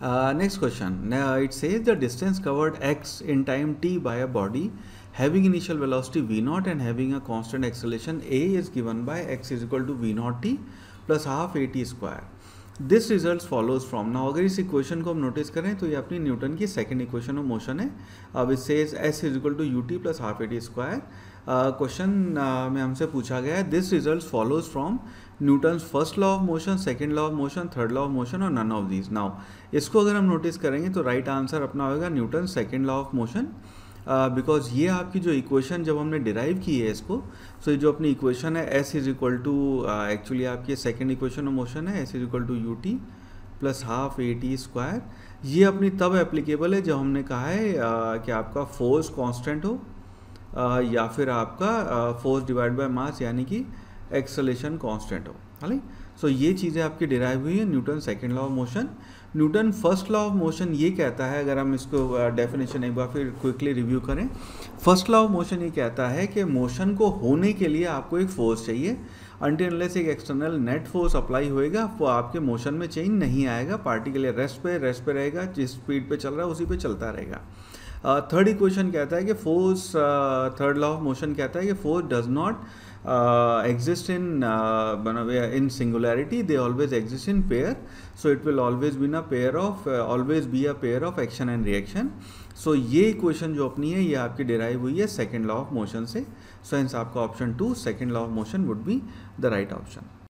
Uh, next question. Now it says the distance covered x in time t by a body having initial velocity v naught and having a constant acceleration a is given by x is equal to v naught t plus half at square. This result follows from now अगर इस equation को हम notice करें तो ये अपनी Newton की second equation of motion है अब इससे s is equal to u t plus half a t square question में हमसे पूछा गया है this result follows from Newton first law of motion second law of motion third law of motion और none of these now इसको अगर हम notice करेंगे तो राइट right आंसर अपना होगा Newton second law of motion because uh, ये आपकी जो इक्वेशन जब हमने डिराइव की है इसको सो so जो अपनी इक्वेशन है s is equal to actually आपकी सेकेंड इक्वेशन ऑफ मोशन है s is equal to u t plus half a t square ये अपनी तब एप्लीकेबल है जब हमने कहा है uh, कि आपका फोर्स कॉन्स्टेंट हो uh, या फिर आपका फोर्स डिवाइड बाय मास यानी कि uh, एक्सलेशन कॉन्स्टेंट हो हालांकि सो ये चीज़ें आपकी डिराइव हुई है Newton second law of motion Newton first law of motion ये कहता है अगर हम इसको डेफिनेशन uh, एक बार फिर क्विकली रिव्यू करें फर्स्ट लॉ ऑफ मोशन ये कहता है कि मोशन को होने के लिए आपको एक फोर्स चाहिए अनलेस एक एक्सटर्नल नेट फोर्स अप्लाई होएगा वो आपके मोशन में चेंज नहीं आएगा पार्टिकल रेस्ट पे रेस्ट पे रहेगा जिस स्पीड पे चल रहा है उसी पे चलता रहेगा थर्ड uh, इक्वेशन कहता है कि force third law of motion कहता है कि force does not exist in in singularity they always exist in pair so it will always been a pair of always be a pair of action and reaction so ये equation जो अपनी है ये आपकी derive हुई है second law of motion से so so, आपका option two second law of motion would be the right option